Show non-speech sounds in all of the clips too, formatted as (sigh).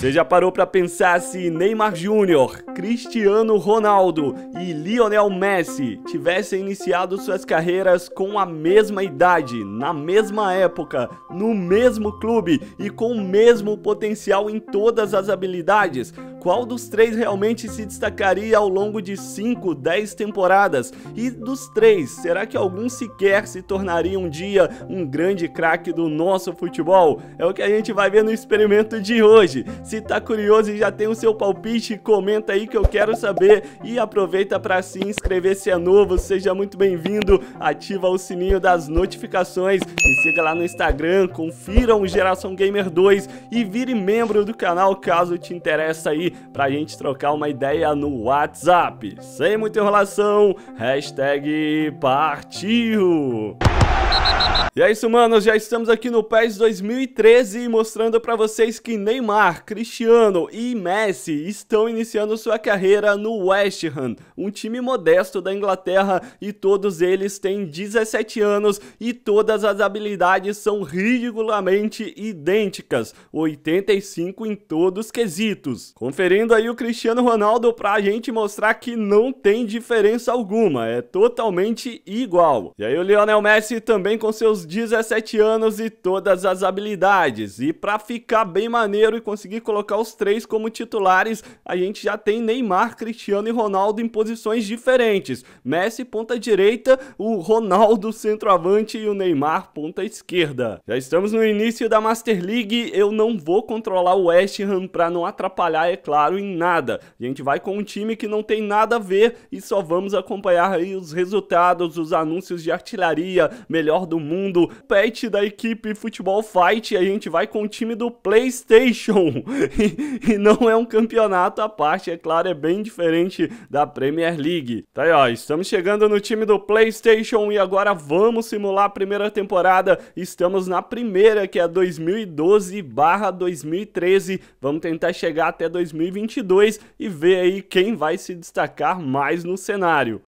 Você já parou para pensar se Neymar Júnior, Cristiano Ronaldo e Lionel Messi tivessem iniciado suas carreiras com a mesma idade, na mesma época, no mesmo clube e com o mesmo potencial em todas as habilidades? qual dos três realmente se destacaria ao longo de 5, 10 temporadas? E dos três, será que algum sequer se tornaria um dia um grande craque do nosso futebol? É o que a gente vai ver no experimento de hoje. Se tá curioso e já tem o seu palpite, comenta aí que eu quero saber e aproveita para se inscrever se é novo, seja muito bem-vindo, ativa o sininho das notificações, me siga lá no Instagram, confira o Geração Gamer 2 e vire membro do canal caso te interessa aí pra gente trocar uma ideia no WhatsApp. Sem muita enrolação, hashtag partiu! E é isso, mano, já estamos aqui no PES 2013 mostrando para vocês que Neymar, Cristiano e Messi estão iniciando sua carreira no West Ham, um time modesto da Inglaterra e todos eles têm 17 anos e todas as habilidades são ridiculamente idênticas, 85 em todos os quesitos. Confira referindo aí o Cristiano Ronaldo para a gente mostrar que não tem diferença alguma, é totalmente igual. E aí o Lionel Messi também com seus 17 anos e todas as habilidades. E para ficar bem maneiro e conseguir colocar os três como titulares, a gente já tem Neymar, Cristiano e Ronaldo em posições diferentes. Messi ponta direita, o Ronaldo centroavante e o Neymar ponta esquerda. Já estamos no início da Master League, eu não vou controlar o West Ham para não atrapalhar, é claro claro em nada. A gente vai com um time que não tem nada a ver e só vamos acompanhar aí os resultados, os anúncios de artilharia, melhor do mundo, pet da equipe Futebol Fight. A gente vai com o time do PlayStation (laughs) e, e não é um campeonato à parte, é claro, é bem diferente da Premier League. Tá aí, ó, estamos chegando no time do PlayStation e agora vamos simular a primeira temporada. Estamos na primeira, que é 2012/2013. Vamos tentar chegar até 2013. 2022 e ver aí quem vai se destacar mais no cenário.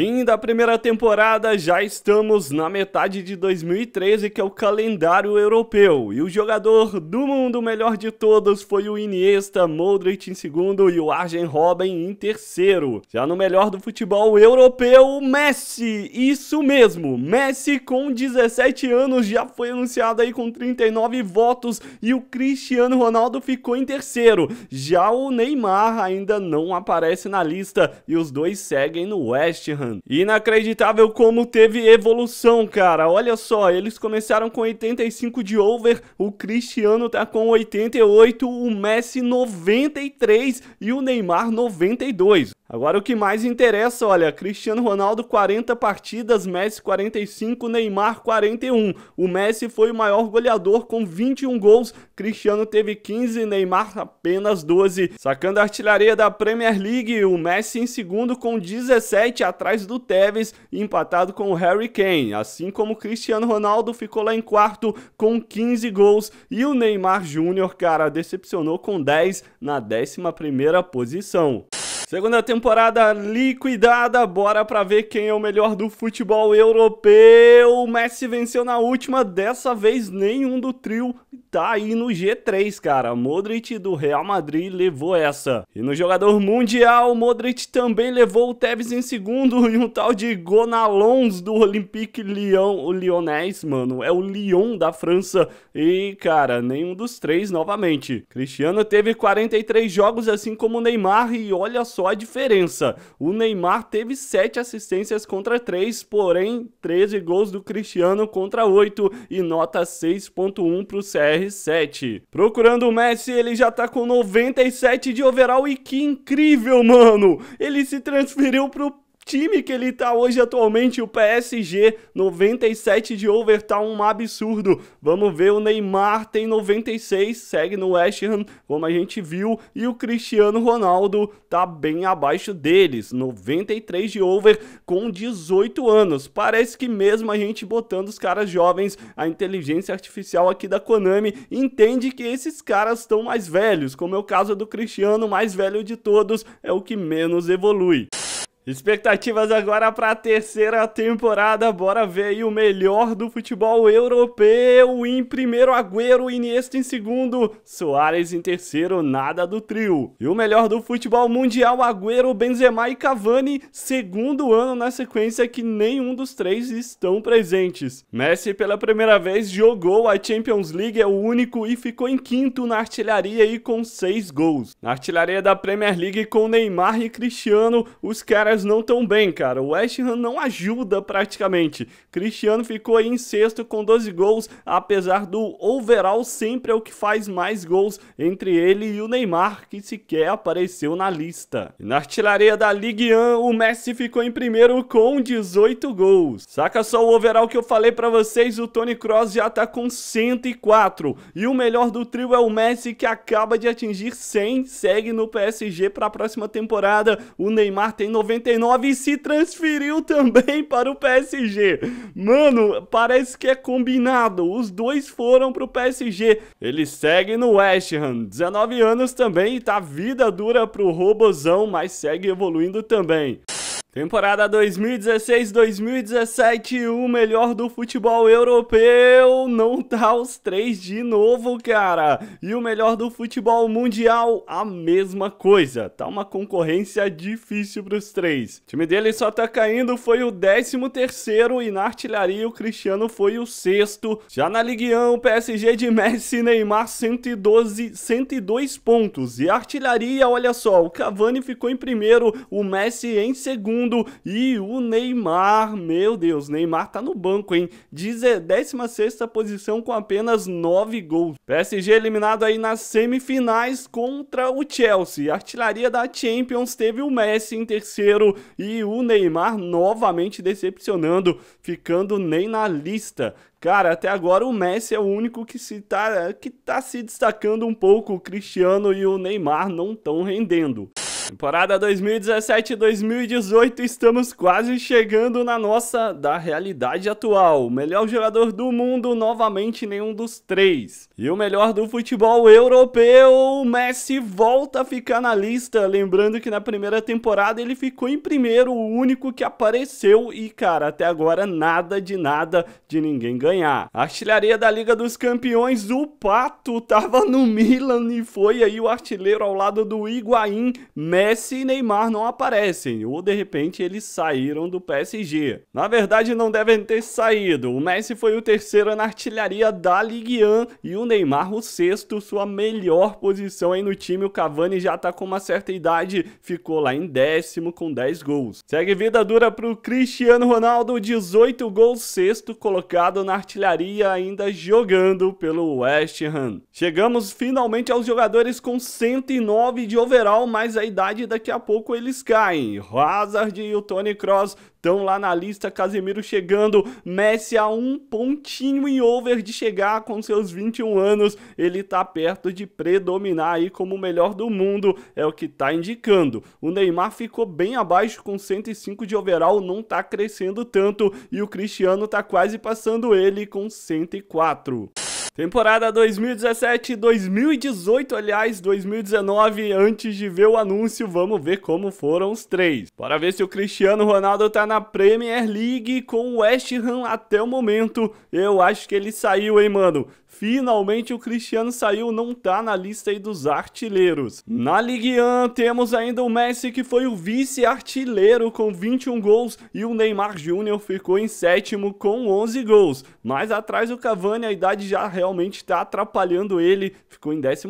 Fim da primeira temporada, já estamos na metade de 2013, que é o calendário europeu. E o jogador do mundo melhor de todos foi o Iniesta, Modric em segundo e o Arjen Robben em terceiro. Já no melhor do futebol europeu, Messi. Isso mesmo, Messi com 17 anos já foi anunciado aí com 39 votos e o Cristiano Ronaldo ficou em terceiro. Já o Neymar ainda não aparece na lista e os dois seguem no West Ham mano. Inacreditável como teve evolução, cara. Olha só, eles começaram com 85 de over, o Cristiano tá com 88, o Messi 93 e o Neymar 92. Agora o que mais interessa, olha, Cristiano Ronaldo 40 partidas, Messi 45, Neymar 41. O Messi foi o maior goleador com 21 gols, Cristiano teve 15, Neymar apenas 12. Sacando a artilharia da Premier League, o Messi em segundo com 17 atrás atrás do Tevez, empatado com o Harry Kane. Assim como o Cristiano Ronaldo ficou lá em quarto com 15 gols e o Neymar Júnior, cara, decepcionou com 10 na 11 primeira posição. Segunda temporada liquidada, bora pra ver quem é o melhor do futebol europeu. O Messi venceu na última, dessa vez nenhum do trio tá aí no G3, cara. Modric do Real Madrid levou essa. E no jogador mundial, Modric também levou o Tevez em segundo (laughs) e um tal de Gonalons do Olympique Lyon, o Lyonnais, mano, é o Lyon da França. E, cara, nenhum dos três novamente. Cristiano teve 43 jogos assim como o Neymar e olha só só a diferença. O Neymar teve 7 assistências contra 3, porém 13 gols do Cristiano contra 8 e nota 6.1 para o CR7. Procurando o Messi, ele já tá com 97 de overall e que incrível, mano! Ele se transferiu pro time que ele tá hoje atualmente, o PSG, 97 de over, tá um absurdo. Vamos ver, o Neymar tem 96, segue no West Ham, como a gente viu, e o Cristiano Ronaldo tá bem abaixo deles, 93 de over com 18 anos. Parece que mesmo a gente botando os caras jovens, a inteligência artificial aqui da Konami entende que esses caras estão mais velhos, como é o caso do Cristiano, mais velho de todos, é o que menos evolui. Expectativas agora para a terceira temporada. Bora ver aí o melhor do futebol europeu. Em primeiro, Agüero. Iniesta em segundo. Soares em terceiro. Nada do trio. E o melhor do futebol mundial, Agüero, Benzema e Cavani. Segundo ano na sequência que nenhum dos três estão presentes. Messi, pela primeira vez, jogou a Champions League. É o único e ficou em quinto na artilharia e com seis gols. Na artilharia da Premier League com Neymar e Cristiano, os caras mas não tão bem, cara. O West Ham não ajuda praticamente. Cristiano ficou aí em sexto com 12 gols, apesar do overall sempre é o que faz mais gols entre ele e o Neymar, que sequer apareceu na lista. na artilharia da Ligue 1, o Messi ficou em primeiro com 18 gols. Saca só o overall que eu falei para vocês, o Tony Kroos já tá com 104. E o melhor do trio é o Messi, que acaba de atingir 100, segue no PSG para a próxima temporada. O Neymar tem 90 99 e se transferiu também para o PSG. Mano, parece que é combinado. Os dois foram para o PSG. Ele segue no West Ham, 19 anos também, e tá vida dura pro robozão, mas segue evoluindo também. Temporada 2016-2017, o melhor do futebol europeu não tá os três de novo, cara. E o melhor do futebol mundial, a mesma coisa. Tá uma concorrência difícil pros três. O time dele só tá caindo, foi o 13º e na artilharia o Cristiano foi o sexto. Já na Ligue 1, o PSG de Messi e Neymar 112, 102 pontos. E artilharia, olha só, o Cavani ficou em primeiro, o Messi em segundo e o Neymar, meu Deus, Neymar tá no banco, hein? 16 posição com apenas 9 gols. PSG eliminado aí nas semifinais contra o Chelsea. artilharia da Champions teve o Messi em terceiro e o Neymar novamente decepcionando, ficando nem na lista. Cara, até agora o Messi é o único que, se tá, que tá se destacando um pouco. O Cristiano e o Neymar não estão rendendo. Temporada 2017-2018, estamos quase chegando na nossa da realidade atual. O melhor jogador do mundo, novamente nenhum dos três. E o melhor do futebol europeu, Messi volta a ficar na lista. Lembrando que na primeira temporada ele ficou em primeiro, o único que apareceu. E cara, até agora nada de nada de ninguém ganhar. A artilharia da Liga dos Campeões, o Pato tava no Milan e foi aí o artilheiro ao lado do Higuaín. Messi Messi e Neymar não aparecem, ou de repente eles saíram do PSG. Na verdade, não devem ter saído. O Messi foi o terceiro na artilharia da Ligue 1 e o Neymar o sexto, sua melhor posição aí no time. O Cavani já tá com uma certa idade, ficou lá em décimo com 10 gols. Segue vida dura pro Cristiano Ronaldo, 18 gols, sexto colocado na artilharia, ainda jogando pelo West Ham. Chegamos finalmente aos jogadores com 109 de overall, mais a idade e daqui a pouco eles caem. Hazard e o Tony Cross estão lá na lista, Casemiro chegando, Messi a um pontinho em over de chegar com seus 21 anos, ele tá perto de predominar aí como o melhor do mundo, é o que tá indicando. O Neymar ficou bem abaixo com 105 de overall, não tá crescendo tanto e o Cristiano tá quase passando ele com 104. Temporada 2017, 2018, aliás, 2019, antes de ver o anúncio, vamos ver como foram os três. Para ver se o Cristiano Ronaldo tá na Premier League com o West Ham até o momento, eu acho que ele saiu, hein, mano? Finalmente o Cristiano saiu, não tá na lista aí dos artilheiros. Na Ligue 1 temos ainda o Messi que foi o vice-artilheiro com 21 gols e o Neymar Júnior ficou em sétimo com 11 gols. Mas atrás o Cavani a idade já realmente tá atrapalhando ele, ficou em 14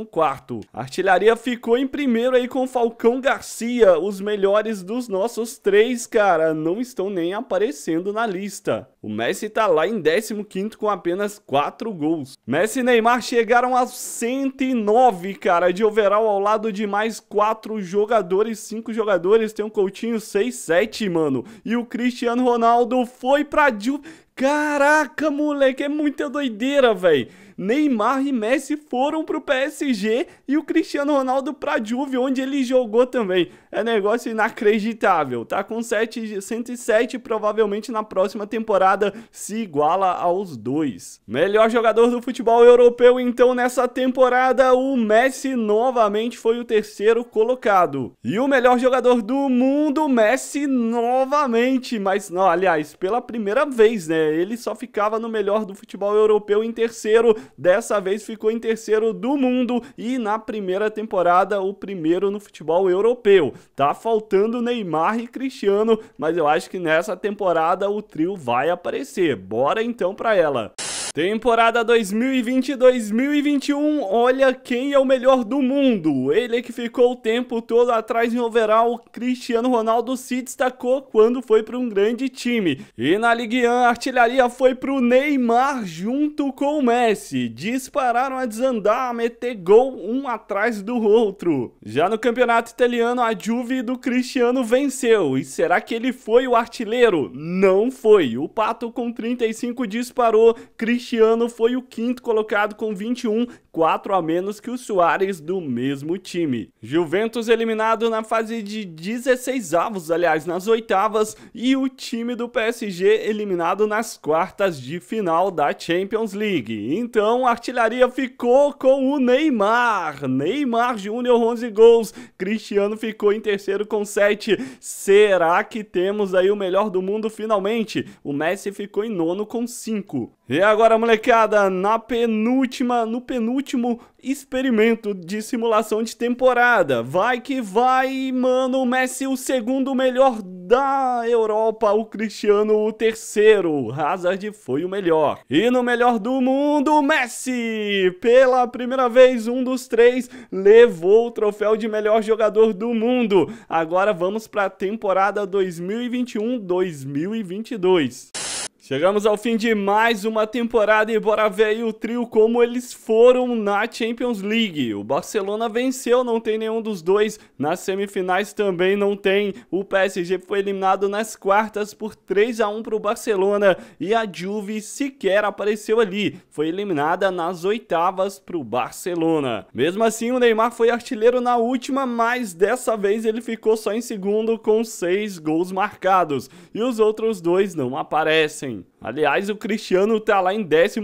artilharia ficou em primeiro aí com Falcão Garcia, os melhores dos nossos três, cara, não estão nem aparecendo na lista. O Messi tá lá em 15 com apenas 4 gols. Messi e Neymar chegaram a 109, cara, de overall ao lado de mais 4 jogadores, 5 jogadores. Tem um Coutinho 6, 7, mano. E o Cristiano Ronaldo foi pra Juve. Caraca, moleque, é muita doideira, velho. Neymar e Messi foram pro PSG e o Cristiano Ronaldo pra Juve, onde ele jogou também. É negócio inacreditável. Tá com 7, 107, provavelmente na próxima temporada se iguala aos dois. Melhor jogador do futebol europeu, então, nessa temporada, o Messi novamente foi o terceiro colocado. E o melhor jogador do mundo, Messi novamente. Mas, não, aliás, pela primeira vez, né? ele só ficava no melhor do futebol europeu em terceiro, dessa vez ficou em terceiro do mundo e na primeira temporada o primeiro no futebol europeu. Tá faltando Neymar e Cristiano, mas eu acho que nessa temporada o trio vai aparecer. Bora então para ela. Temporada 2020-2021, olha quem é o melhor do mundo. Ele que ficou o tempo todo atrás em overall, Cristiano Ronaldo se destacou quando foi para um grande time. E na Ligue 1, a artilharia foi para o Neymar junto com o Messi. Dispararam a desandar, a meter gol um atrás do outro. Já no campeonato italiano, a Juve do Cristiano venceu. E será que ele foi o artilheiro? Não foi. O Pato com 35 disparou, Cristiano este ano foi o quinto colocado com 21, 4 a menos que o Soares do mesmo time. Juventus eliminado na fase de 16 avos, aliás, nas oitavas, e o time do PSG eliminado nas quartas de final da Champions League. Então, a artilharia ficou com o Neymar. Neymar Júnior 11 gols, Cristiano ficou em terceiro com 7. Será que temos aí o melhor do mundo finalmente? O Messi ficou em nono com 5. E agora, molecada, na penúltima, no penúltimo último experimento de simulação de temporada. Vai que vai, mano, o Messi o segundo melhor da Europa, o Cristiano o terceiro. Hazard foi o melhor. E no melhor do mundo, Messi, pela primeira vez um dos três levou o troféu de melhor jogador do mundo. Agora vamos para a temporada 2021-2022. Chegamos ao fim de mais uma temporada e bora ver aí o trio como eles foram na Champions League. O Barcelona venceu, não tem nenhum dos dois. Nas semifinais também não tem. O PSG foi eliminado nas quartas por 3 a 1 para o Barcelona e a Juve sequer apareceu ali. Foi eliminada nas oitavas para o Barcelona. Mesmo assim, o Neymar foi artilheiro na última, mas dessa vez ele ficou só em segundo com seis gols marcados e os outros dois não aparecem. Aliás, o Cristiano tá lá em 14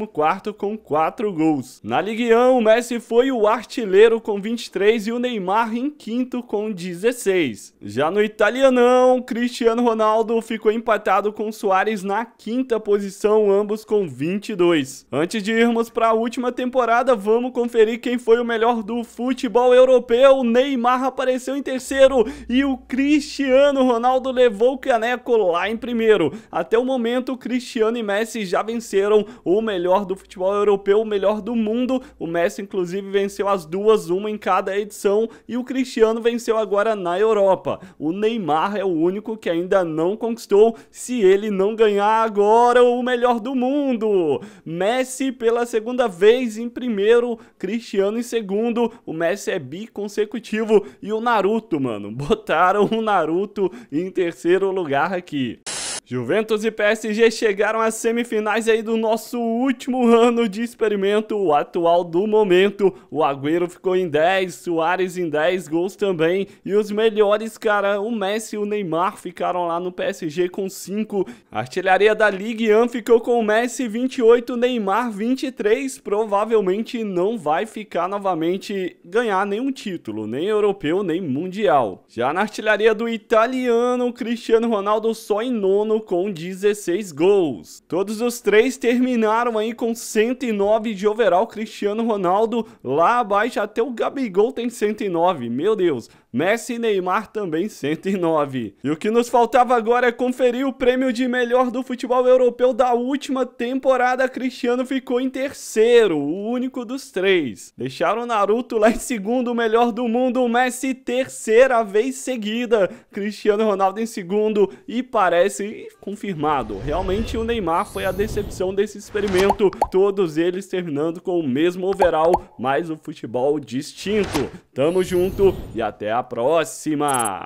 com 4 gols. Na Ligue 1, o Messi foi o artilheiro com 23 e o Neymar em quinto com 16. Já no italianão, Cristiano Ronaldo ficou empatado com Soares na quinta posição, ambos com 22. Antes de irmos para a última temporada, vamos conferir quem foi o melhor do futebol europeu. Neymar apareceu em terceiro e o Cristiano Ronaldo levou o caneco lá em primeiro. Até o momento, o Cristiano Cristiano e Messi já venceram o melhor do futebol europeu, o melhor do mundo. O Messi, inclusive, venceu as duas, uma em cada edição, e o Cristiano venceu agora na Europa. O Neymar é o único que ainda não conquistou. Se ele não ganhar agora, o melhor do mundo. Messi pela segunda vez em primeiro, Cristiano em segundo. O Messi é biconsecutivo e o Naruto, mano. (laughs) Botaram o Naruto em terceiro lugar aqui. Juventus e PSG chegaram às semifinais aí do nosso último ano de experimento, o atual do momento. O Agüero ficou em 10, Soares em 10 gols também. E os melhores, cara, o Messi e o Neymar ficaram lá no PSG com 5. A artilharia da Ligue 1 ficou com o Messi 28, Neymar 23. Provavelmente não vai ficar novamente ganhar nenhum título, nem europeu, nem mundial. Já na artilharia do italiano, Cristiano Ronaldo só em nono com 16 gols. Todos os três terminaram aí com 109 de overall Cristiano Ronaldo lá abaixo até o Gabigol tem 109. Meu Deus, Messi e Neymar também 109. E o que nos faltava agora é conferir o prêmio de melhor do futebol europeu da última temporada. Cristiano ficou em terceiro, o único dos três. Deixaram Naruto lá em segundo, o melhor do mundo, Messi terceira vez seguida, Cristiano Ronaldo em segundo e parece confirmado. Realmente o Neymar foi a decepção desse experimento, todos eles terminando com o mesmo overall, mas o futebol distinto. Tamo junto e até a próxima!